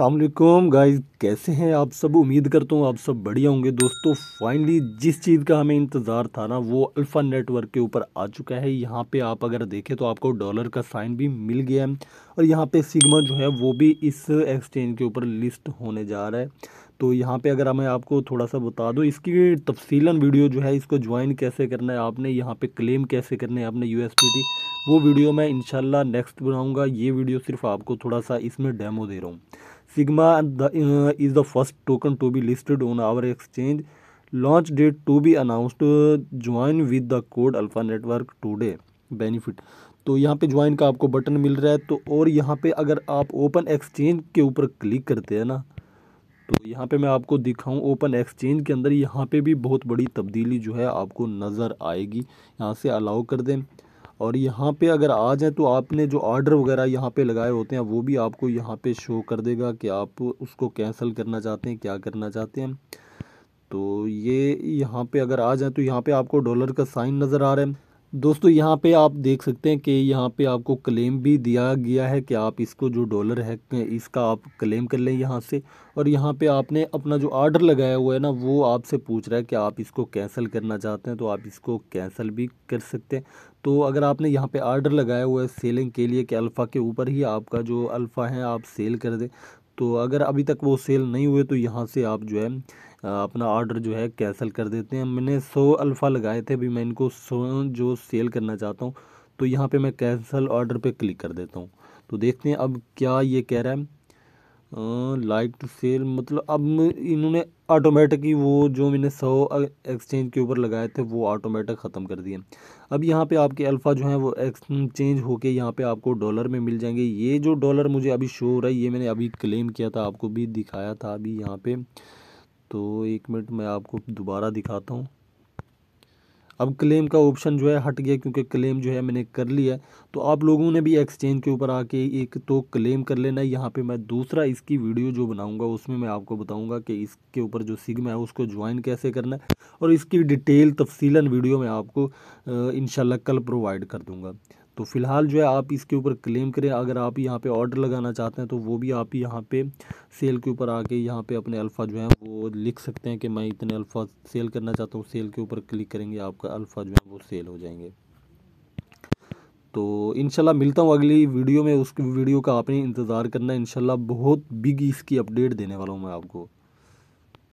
अल्लाम गाइस कैसे हैं आप सब उम्मीद करता हूँ आप सब बढ़िया होंगे दोस्तों फाइनली जिस चीज़ का हमें इंतज़ार था ना वो अल्फ़ा नेटवर्क के ऊपर आ चुका है यहाँ पे आप अगर देखें तो आपको डॉलर का साइन भी मिल गया है और यहाँ पे सिग्मा जो है वो भी इस एक्सचेंज के ऊपर लिस्ट होने जा रहा है तो यहाँ पे अगर मैं आपको थोड़ा सा बता दूँ इसकी तफसीला वीडियो जो है इसको ज्वाइन कैसे करना है आपने यहाँ पर क्लेम कैसे करना है आपने यू वो वीडियो मैं इनशाला नेक्स्ट बनाऊँगा ये वीडियो सिर्फ आपको थोड़ा सा इसमें डेमो दे रहा हूँ Sigma is the first token to be listed on our exchange launch date to be announced join with the code alpha network today benefit तो यहाँ पे ज्वाइन का आपको बटन मिल रहा है तो और यहाँ पे अगर आप ओपन एक्सचेंज के ऊपर क्लिक करते हैं ना तो यहाँ पे मैं आपको दिखाऊं ओपन एक्सचेंज के अंदर यहाँ पे भी बहुत बड़ी तब्दीली जो है आपको नज़र आएगी यहाँ से अलाउ कर दें और यहाँ पे अगर आ जाए तो आपने जो ऑर्डर वगैरह यहाँ पे लगाए होते हैं वो भी आपको यहाँ पे शो कर देगा कि आप उसको कैंसिल करना चाहते हैं क्या करना चाहते हैं तो ये यहाँ पे अगर आ जाए तो यहाँ पे आपको डॉलर का साइन नज़र आ रहा है दोस्तों यहाँ पे आप देख सकते हैं कि यहाँ पे आपको क्लेम भी दिया गया है कि आप इसको जो डॉलर है इसका आप क्लेम कर लें यहाँ से और यहाँ पे आपने अपना जो आर्डर लगाया हुआ है ना वो आपसे पूछ रहा है कि आप इसको कैंसिल करना चाहते हैं तो आप इसको कैंसिल भी कर सकते हैं तो अगर आपने यहाँ पे आर्डर लगाया हुआ है सेलिंग के लिए कि अल्फ़ा के ऊपर ही आपका जो अल्फ़ा है आप सेल कर दें तो अगर अभी तक वो सेल नहीं हुए तो यहाँ से आप जो है अपना ऑर्डर जो है कैंसिल कर देते हैं मैंने सौ अल्फ़ा लगाए थे अभी मैं इनको सो जो सेल करना चाहता हूँ तो यहाँ पे मैं कैंसिल ऑर्डर पे क्लिक कर देता हूँ तो देखते हैं अब क्या ये कह रहा है लाइक टू सेल मतलब अब इन्होंने ऑटोमेटिक ही वो जो मैंने सौ एक्सचेंज के ऊपर लगाए थे वो ऑटोमेटिक ख़त्म कर दिए अब यहाँ पे आपके अल्फ़ा जो हैं वो एक्सचेंज होके यहाँ पे आपको डॉलर में मिल जाएंगे ये जो डॉलर मुझे अभी शो हो रहा है ये मैंने अभी क्लेम किया था आपको भी दिखाया था अभी यहाँ पे तो एक मिनट मैं आपको दोबारा दिखाता हूँ अब क्लेम का ऑप्शन जो है हट गया क्योंकि क्लेम जो है मैंने कर लिया तो आप लोगों ने भी एक्सचेंज के ऊपर आके एक तो क्लेम कर लेना है यहाँ पे मैं दूसरा इसकी वीडियो जो बनाऊँगा उसमें मैं आपको बताऊँगा कि इसके ऊपर जो सिग्मा है उसको ज्वाइन कैसे करना है और इसकी डिटेल तफसीला वीडियो मैं आपको इन कल प्रोवाइड कर दूँगा तो फ़िलहाल जो है आप इसके ऊपर क्लेम करें अगर आप यहाँ पे ऑर्डर लगाना चाहते हैं तो वो भी आप यहाँ पे सेल के ऊपर आके यहाँ पे अपने अल्फ़ा जो है वो लिख सकते हैं कि मैं इतने अल्फ़ा सेल करना चाहता हूँ सेल के ऊपर क्लिक करेंगे आपका अल्फ़ा जो है वो सेल हो जाएंगे तो इनशाला मिलता हूँ अगली वीडियो में उस वीडियो का आपने इंतज़ार करना है इनशाला बहुत बिग इसकी अपडेट देने वाला हूँ मैं आपको